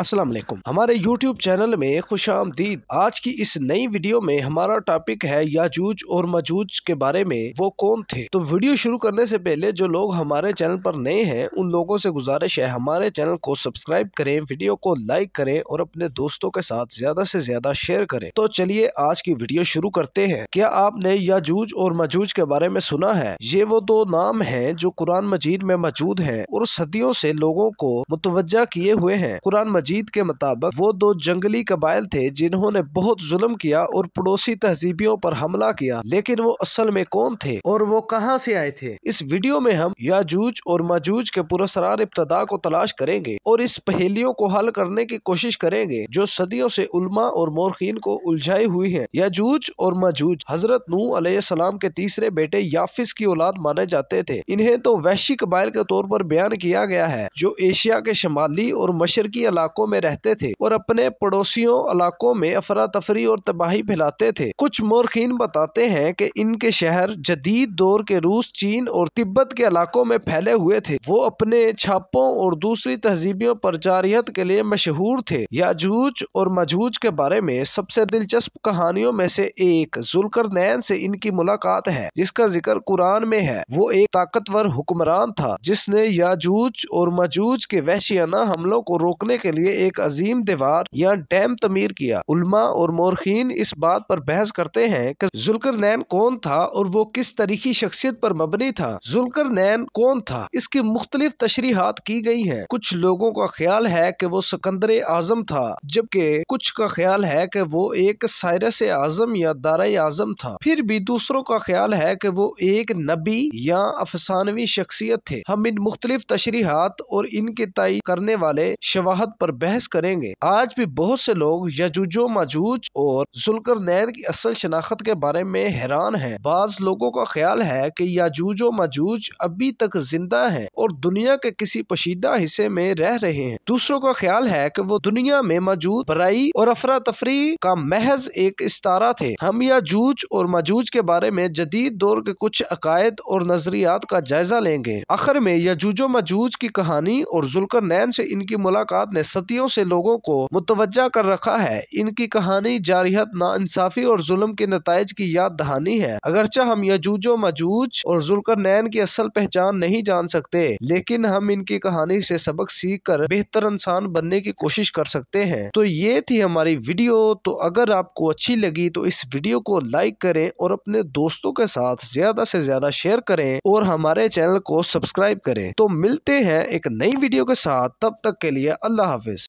असलम हमारे YouTube channel में खुश आमदीद आज की इस नई वीडियो में हमारा टॉपिक है याजूज और मजूज के बारे में वो कौन थे तो वीडियो शुरू करने से पहले जो लोग हमारे चैनल पर नए हैं उन लोगों से गुजारिश है हमारे चैनल को सब्सक्राइब करें वीडियो को लाइक करें और अपने दोस्तों के साथ ज्यादा से ज्यादा शेयर करें तो चलिए आज की वीडियो शुरू करते हैं क्या आपने याजूज और मजूज के बारे में सुना है ये वो दो नाम है जो कुरान मजीद में मौजूद है और सदियों से लोगों को मुतवजा किए हुए हैं कुरान मजीद मजीद के मुताबिक वो दो जंगली कबाइल थे जिन्होंने बहुत जुल्म किया और पड़ोसी तहजीबियों पर हमला किया लेकिन वो असल में कौन थे और वो कहाँ से आए थे इस वीडियो में हम याजूज और मजूज के पुरसरार इब्तदा को तलाश करेंगे और इस पहेलियों को हल करने की कोशिश करेंगे जो सदियों से उलमा और मोरखीन को उलझाई हुई है याजूज और मजूज हजरत नू सलाम के तीसरे बेटे याफिस की औलाद माने जाते थे इन्हें तो वैश्य कबाइल के तौर पर बयान किया गया है जो एशिया के शमाली और मशरकी इलाकों इलाकों में रहते थे और अपने पड़ोसियों इलाकों में अफरा तफरी और तबाही फैलाते थे कुछ मोरखीन बताते हैं कि इनके शहर जदीद दौर के रूस चीन और तिब्बत के इलाकों में फैले हुए थे वो अपने छापों और दूसरी तहजीबियों पर जारियत के लिए मशहूर थे याजूज और मजूज के बारे में सबसे दिलचस्प कहानियों में से एक जुलकर नैन से इनकी मुलाकात है जिसका जिक्र कुरान में है वो एक ताकतवर हुक्मरान था जिसने याजूज और मजूज के वहशियाना हमलों को रोकने के लिए लिए एक अजीम दीवार या डैम तमीर किया उलमा और मोरखीन इस बात पर बहस करते हैं कि जुलकर कौन था और वो किस तरीकी शख्सियत पर मबनी था जुलकर कौन था इसकी मुख्तलिफ तशरीहत की गई है कुछ लोगों का ख्याल है की वो सिकंदर आजम था जबकि कुछ का ख्याल है की वो एक सायरस आजम या दारा आजम था फिर भी दूसरों का ख्याल है की वो एक नबी या अफसानवी शख्सियत थे हम इन मुख्तलिफ तशरीहत और इनके तय करने वाले शवाहत पर पर बहस करेंगे आज भी बहुत से लोग यजुजो मजूज और जुलकर नैन की असल शनाख्त के बारे में हैरान हैं। बाज लोगों का ख्याल है कि यजुजो मजूज अभी तक जिंदा हैं और दुनिया के किसी पशीदा हिस्से में रह रहे हैं दूसरों का ख्याल है की वो दुनिया में मौजूद बराई और अफरा तफरी का महज एक इस्तारा थे हम जूझ और मजूज के बारे में जदीद दौर के कुछ अकायद और नजरियात का जायजा लेंगे आखिर में याजूजो मजूज की कहानी और जुलकर नैन से इनकी मुलाकात ने सदियों से लोगों को मुतवजा कर रखा है इनकी कहानी जारहत ना इंसाफी और जुल्म के नतज की याद दहानी है अगरचा हम यजूजो मजूज और जुलकर नैन की असल पहचान नहीं जान सकते लेकिन हम इनकी कहानी से सबक सीख कर बेहतर इंसान बनने की कोशिश कर सकते हैं तो ये थी हमारी वीडियो तो अगर आपको अच्छी लगी तो इस वीडियो को लाइक करें और अपने दोस्तों के साथ ज्यादा से ज्यादा शेयर करें और हमारे चैनल को सब्सक्राइब करें तो मिलते हैं एक नई वीडियो के साथ तब तक के लिए अल्लाह हाफिज